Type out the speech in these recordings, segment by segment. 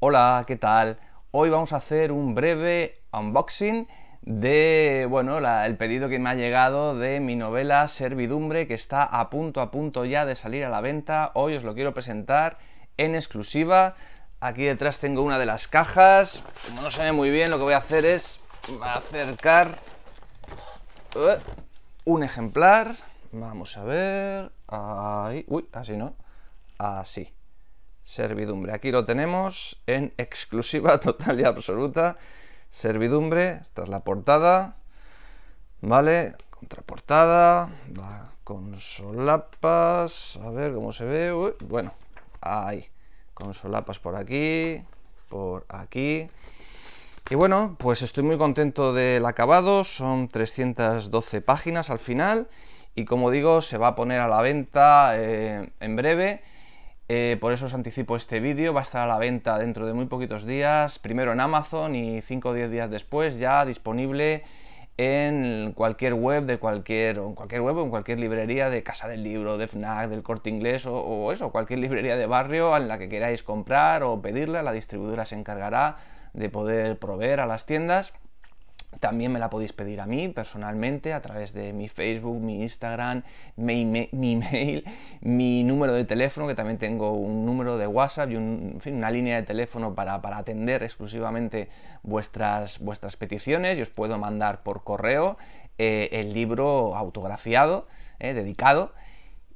Hola, ¿qué tal? Hoy vamos a hacer un breve unboxing de, bueno, el pedido que me ha llegado de mi novela Servidumbre que está a punto, a punto ya de salir a la venta. Hoy os lo quiero presentar en exclusiva. Aquí detrás tengo una de las cajas. Como no se ve muy bien, lo que voy a hacer es acercar uh, un ejemplar. Vamos a ver. Ahí. Uy, así no. Así servidumbre. Aquí lo tenemos en exclusiva total y absoluta. Servidumbre, esta es la portada, ¿vale? Contraportada, va con solapas, a ver cómo se ve, bueno, ahí, con solapas por aquí, por aquí. Y bueno, pues estoy muy contento del acabado, son 312 páginas al final y como digo, se va a poner a la venta eh, en breve. Eh, por eso os anticipo este vídeo, va a estar a la venta dentro de muy poquitos días, primero en Amazon y 5 o 10 días después ya disponible en cualquier web de cualquier, en cualquier web en cualquier librería de Casa del Libro, de FNAC, del Corte Inglés o, o eso, cualquier librería de barrio en la que queráis comprar o pedirla, la distribuidora se encargará de poder proveer a las tiendas. También me la podéis pedir a mí personalmente a través de mi Facebook, mi Instagram, mi, email, mi número de teléfono, que también tengo un número de WhatsApp y una línea de teléfono para, atender exclusivamente vuestras, peticiones. Y os puedo mandar por correo eh, el libro autografiado, eh, dedicado.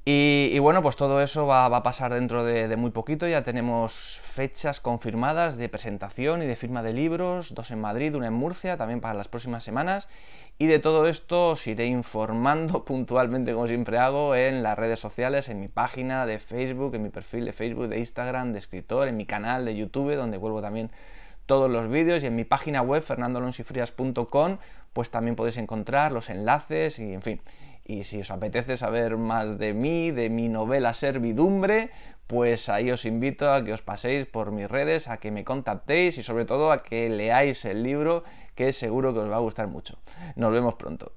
Y, bueno, pues todo eso va, a pasar dentro de, muy poquito. Ya tenemos fechas confirmadas de presentación y de firma de libros, dos en Madrid, una en Murcia, también para las próximas semanas. Y de todo esto os iré informando puntualmente, como siempre hago, en las redes sociales, en mi página de Facebook, en mi perfil de Facebook, de Instagram, de escritor, en mi canal de YouTube, donde vuelvo también todos los vídeos y en mi página web fernandolonsifrías.com pues también podéis encontrar los enlaces y en fin y si os apetece saber más de mí, de mi novela Servidumbre, pues ahí os invito a que os paséis por mis redes, a que me contactéis y sobre todo a que leáis el libro que seguro que os va a gustar mucho. Nos vemos pronto.